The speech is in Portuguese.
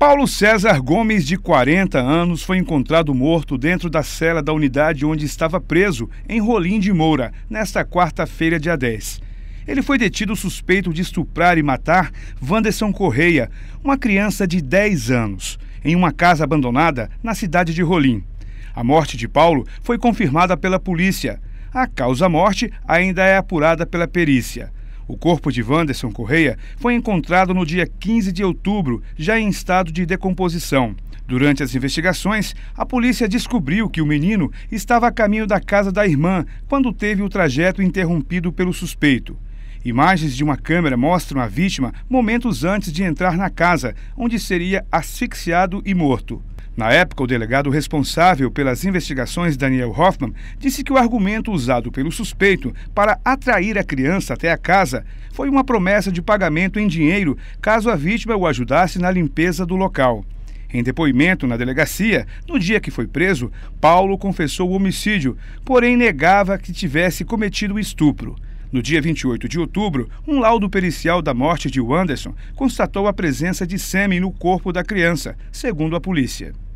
Paulo César Gomes, de 40 anos, foi encontrado morto dentro da cela da unidade onde estava preso, em Rolim de Moura, nesta quarta-feira, dia 10. Ele foi detido suspeito de estuprar e matar Wanderson Correia, uma criança de 10 anos, em uma casa abandonada na cidade de Rolim. A morte de Paulo foi confirmada pela polícia. A causa-morte ainda é apurada pela perícia. O corpo de Wanderson Correia foi encontrado no dia 15 de outubro, já em estado de decomposição. Durante as investigações, a polícia descobriu que o menino estava a caminho da casa da irmã quando teve o trajeto interrompido pelo suspeito. Imagens de uma câmera mostram a vítima momentos antes de entrar na casa, onde seria asfixiado e morto. Na época, o delegado responsável pelas investigações, Daniel Hoffman, disse que o argumento usado pelo suspeito para atrair a criança até a casa foi uma promessa de pagamento em dinheiro caso a vítima o ajudasse na limpeza do local. Em depoimento na delegacia, no dia que foi preso, Paulo confessou o homicídio, porém negava que tivesse cometido o estupro. No dia 28 de outubro, um laudo pericial da morte de Wanderson constatou a presença de sêmen no corpo da criança, segundo a polícia.